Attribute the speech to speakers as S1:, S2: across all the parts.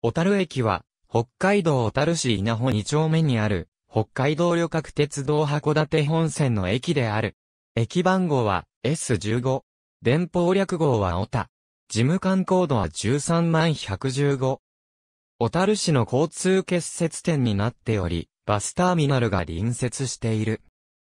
S1: 小樽駅は、北海道小樽市稲穂2丁目にある、北海道旅客鉄道函館本線の駅である。駅番号は S15。電報略号は小田。事務官コードは13万115。小樽市の交通結節点になっており、バスターミナルが隣接している。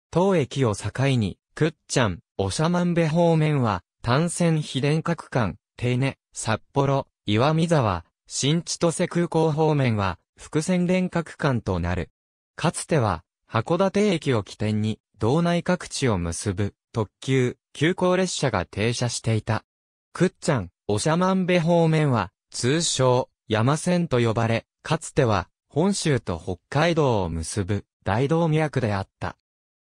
S1: 当駅を境に、くっちゃん、おしゃまんべ方面は、単線非電各間、手稲、札幌、岩見沢、新千歳空港方面は、複線連閣間となる。かつては、函館駅を起点に、道内各地を結ぶ、特急、急行列車が停車していた。くっちゃん、おしゃまんべ方面は、通称、山線と呼ばれ、かつては、本州と北海道を結ぶ、大動脈であった。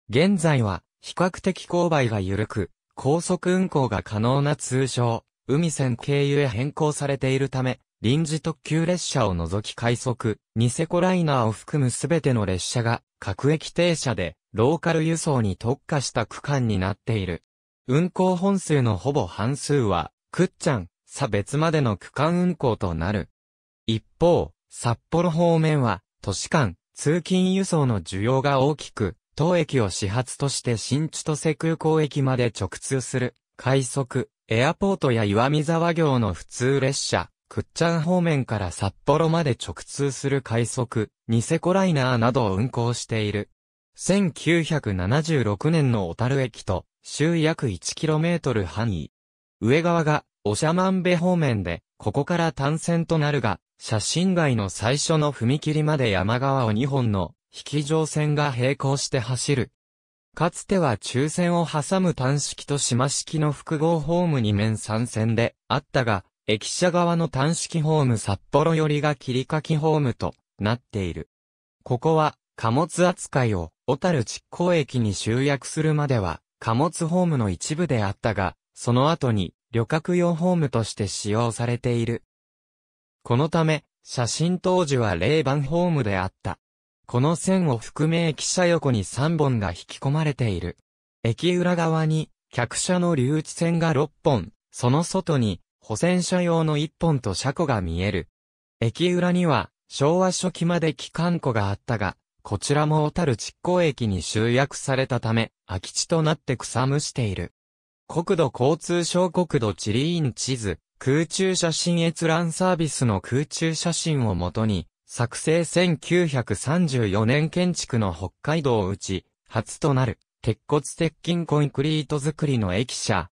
S1: 現在は、比較的勾配が緩く、高速運行が可能な通称、海線経由へ変更されているため、臨時特急列車を除き快速、ニセコライナーを含むすべての列車が各駅停車でローカル輸送に特化した区間になっている。運行本数のほぼ半数は、くっちゃん、差別までの区間運行となる。一方、札幌方面は、都市間、通勤輸送の需要が大きく、当駅を始発として新千歳空港駅まで直通する、快速、エアポートや岩見沢行の普通列車、倶知安方面から札幌まで直通する快速、ニセコライナーなどを運行している。1976年の小樽駅と、周約 1km 範囲。上側が、おしゃまんべ方面で、ここから単線となるが、写真街の最初の踏切まで山側を2本の、引き乗線が並行して走る。かつては中線を挟む単式と島式の複合ホームに面3線であったが、駅舎側の単式ホーム札幌寄りが切り欠きホームとなっている。ここは貨物扱いを小樽築港駅に集約するまでは貨物ホームの一部であったが、その後に旅客用ホームとして使用されている。このため、写真当時は0番ホームであった。この線を含め駅舎横に3本が引き込まれている。駅裏側に、客車の留置線が6本、その外に、保線車用の一本と車庫が見える。駅裏には、昭和初期まで機関庫があったが、こちらも小樽築港駅に集約されたため、空き地となって草むしている。国土交通省国土地理院地図、空中写真閲覧サービスの空中写真をもとに、作成1934年建築の北海道打ち、初となる、鉄骨鉄筋コンクリート作りの駅舎、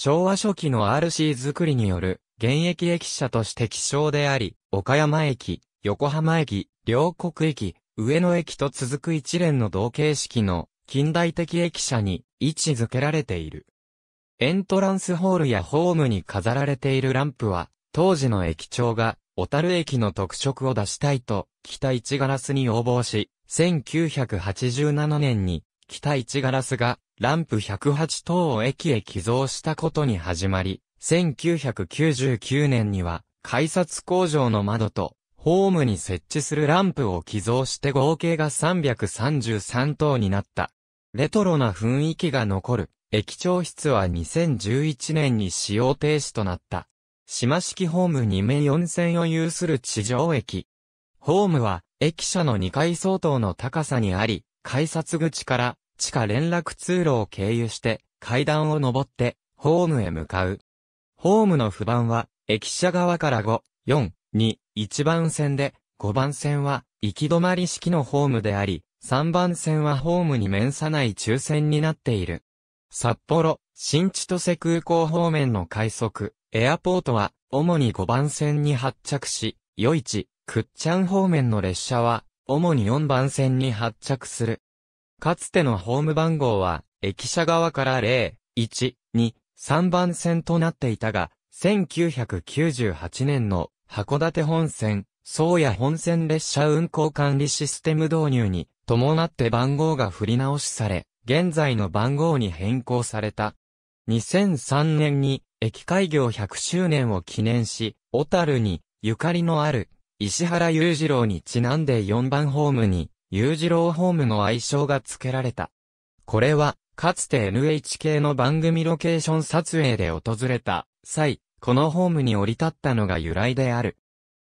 S1: 昭和初期の RC 作りによる、現役駅舎として希少であり、岡山駅、横浜駅、両国駅、上野駅と続く一連の同形式の近代的駅舎に位置づけられている。エントランスホールやホームに飾られているランプは、当時の駅長が、小樽駅の特色を出したいと、北一ガラスに応募し、1987年に北一ガラスがランプ108等を駅へ寄贈したことに始まり、1999年には改札工場の窓とホームに設置するランプを寄贈して合計が333等になった。レトロな雰囲気が残る駅長室は2011年に使用停止となった。島式ホーム2名4線を有する地上駅。ホームは駅舎の2階相当の高さにあり、改札口から地下連絡通路を経由して階段を登ってホームへ向かう。ホームの不番は駅舎側から5、4、2、1番線で5番線は行き止まり式のホームであり、3番線はホームに面さない抽選になっている。札幌、新千歳空港方面の快速、エアポートは、主に5番線に発着し、余市、くっちゃん方面の列車は、主に4番線に発着する。かつてのホーム番号は、駅舎側から0、1、2、3番線となっていたが、1998年の函館本線、宗谷本線列車運行管理システム導入に伴って番号が振り直しされ、現在の番号に変更された。2003年に駅開業100周年を記念し、小樽にゆかりのある石原裕次郎にちなんで4番ホームに裕次郎ホームの愛称が付けられた。これは、かつて NHK の番組ロケーション撮影で訪れた際、このホームに降り立ったのが由来である。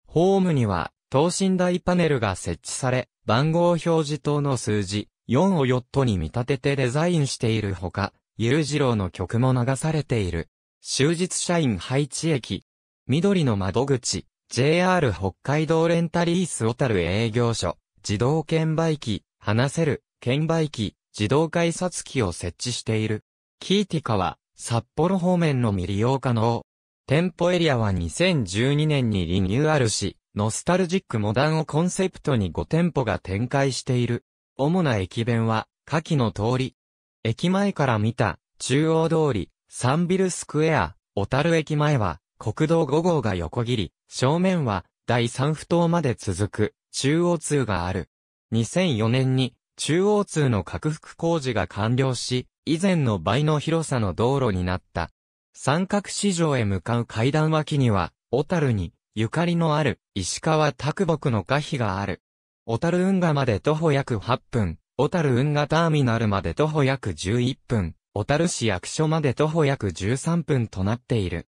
S1: ホームには、等身大パネルが設置され、番号表示等の数字4をヨットに見立ててデザインしているほか、ゆ次じろうの曲も流されている。終日社員配置駅、緑の窓口、JR 北海道レンタリース小樽営業所、自動券売機、話せる、券売機、自動改札機を設置している。キーティカは、札幌方面のみ利用可能。店舗エリアは2012年にリニューアルし、ノスタルジックモダンをコンセプトに5店舗が展開している。主な駅弁は、下記の通り。駅前から見た、中央通り、サンビルスクエア、小樽駅前は、国道5号が横切り、正面は、第3不頭まで続く、中央通がある。2004年に中央通の拡幅工事が完了し、以前の倍の広さの道路になった。三角市場へ向かう階段脇には、小樽に、ゆかりのある、石川拓木の可碑がある。小樽運河まで徒歩約8分、小樽運河ターミナルまで徒歩約11分、小樽市役所まで徒歩約13分となっている。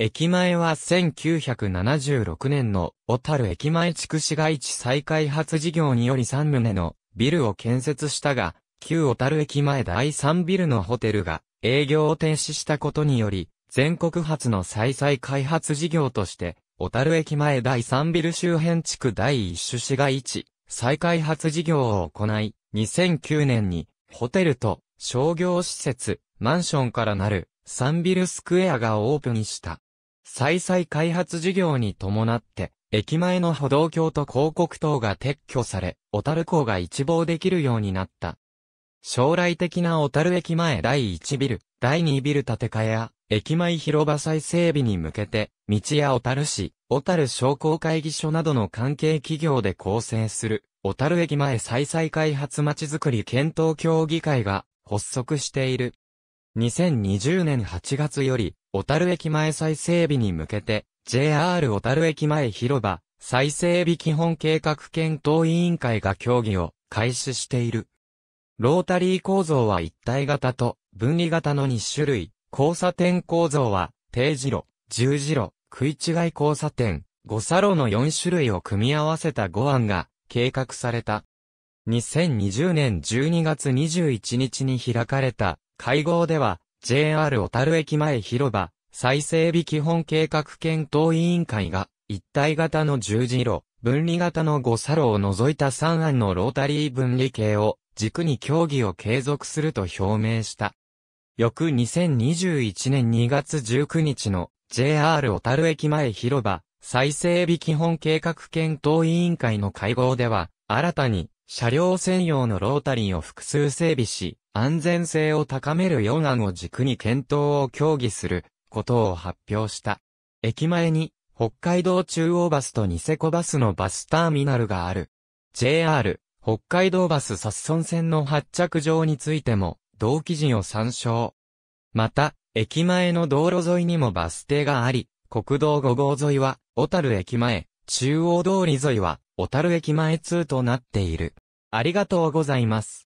S1: 駅前は1976年の小樽駅前地区市街地再開発事業により3棟のビルを建設したが、旧小樽駅前第3ビルのホテルが営業を停止したことにより、全国初の再々開発事業として、小樽駅前第3ビル周辺地区第1種市街地、再開発事業を行い、2009年に、ホテルと商業施設、マンションからなる、サンビルスクエアがオープンした。再々開発事業に伴って、駅前の歩道橋と広告塔が撤去され、小樽港が一望できるようになった。将来的な小樽駅前第1ビル、第2ビル建て替えや、駅前広場再整備に向けて、道や小樽市、小樽商工会議所などの関係企業で構成する、小樽駅前再々開発まちづくり検討協議会が発足している。2020年8月より、小樽駅前再整備に向けて、JR 小樽駅前広場、再整備基本計画検討委員会が協議を開始している。ロータリー構造は一体型と分離型の2種類。交差点構造は、定時路、十字路、食い違い交差点、五差路の4種類を組み合わせた5案が計画された。2020年12月21日に開かれた会合では、JR 小樽駅前広場、再整備基本計画検討委員会が、一体型の十字路、分離型の五サロを除いた3案のロータリー分離系を、軸に協議を継続すると表明した。翌2021年2月19日の JR 小樽駅前広場再整備基本計画検討委員会の会合では、新たに車両専用のロータリーを複数整備し、安全性を高める4案を軸に検討を協議することを発表した。駅前に北海道中央バスとニセコバスのバスターミナルがある。JR 北海道バス札村線の発着場についても同記事を参照。また、駅前の道路沿いにもバス停があり、国道5号沿いは、小樽駅前、中央通り沿いは、小樽駅前通となっている。ありがとうございます。